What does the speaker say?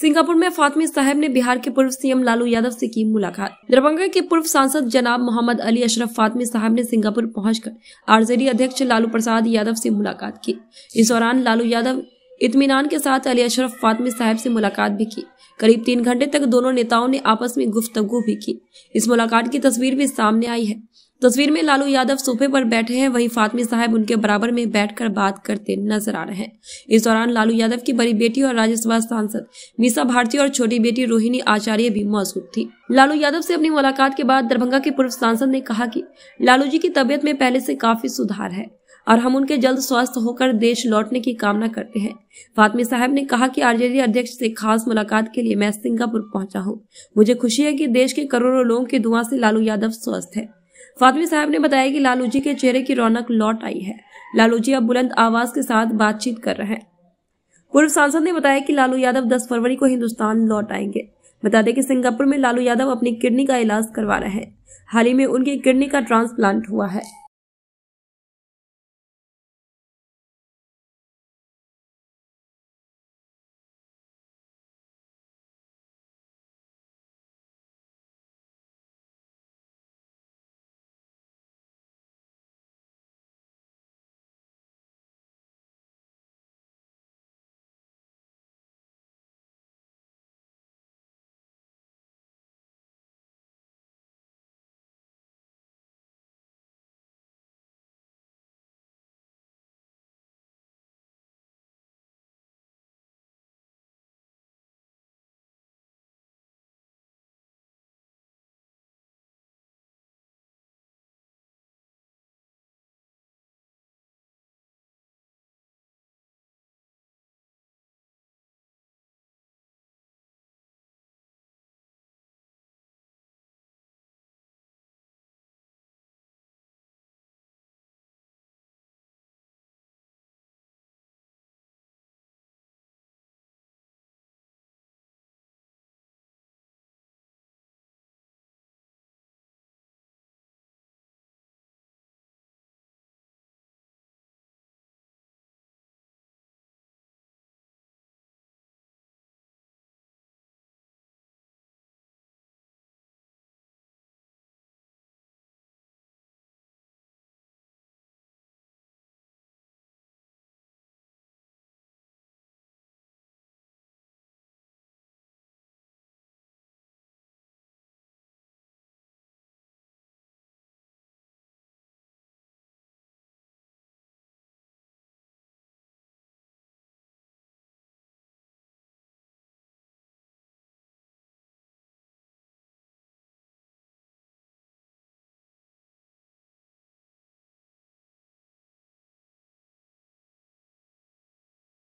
Singapore में फातमी साहब ने बिहार के पूर्व सीएम लालू यादव से की मुलाकात दरभंगा के पूर्व सांसद जनाब मोहम्मद अली अशरफ फातमी साहब ने सिंगापुर पहुंचकर आरजेडी अध्यक्ष लालू प्रसाद यादव से मुलाकात की इस दौरान लालू यादव इतमान के साथ अली अशरफ फातमी साहब से मुलाकात भी की करीब तीन घंटे तक दोनों नेताओं ने आपस में गुफ्तगु भी की इस मुलाकात की तस्वीर भी सामने आई है तस्वीर में लालू यादव सोफे पर बैठे हैं वहीं फातमी साहब उनके बराबर में बैठकर बात करते नजर आ रहे हैं इस दौरान लालू यादव की बड़ी बेटी और राज्यसभा सांसद मीसा भारती और छोटी बेटी रोहिणी आचार्य भी मौजूद थी लालू यादव से अपनी मुलाकात के बाद दरभंगा के पूर्व सांसद ने कहा की लालू जी की तबीयत में पहले से काफी सुधार है और हम उनके जल्द स्वस्थ होकर देश लौटने की कामना करते हैं फातमी साहब ने कहा कि आरजेडी अध्यक्ष से खास मुलाकात के लिए मैं सिंगापुर पहुंचा हूं मुझे खुशी है कि देश के करोड़ों लोगों की दुआ से लालू यादव स्वस्थ है फातमी साहब ने बताया कि लालू जी के चेहरे की रौनक लौट आई है लालू जी अब बुलंद आवाज के साथ बातचीत कर रहे हैं पूर्व सांसद ने बताया कि लालू यादव 10 फरवरी को हिंदुस्तान लौट आएंगे बता दें कि सिंगापुर में लालू यादव अपनी किडनी का इलाज करवा रहे हैं हाल ही में उनकी किडनी का ट्रांसप्लांट हुआ है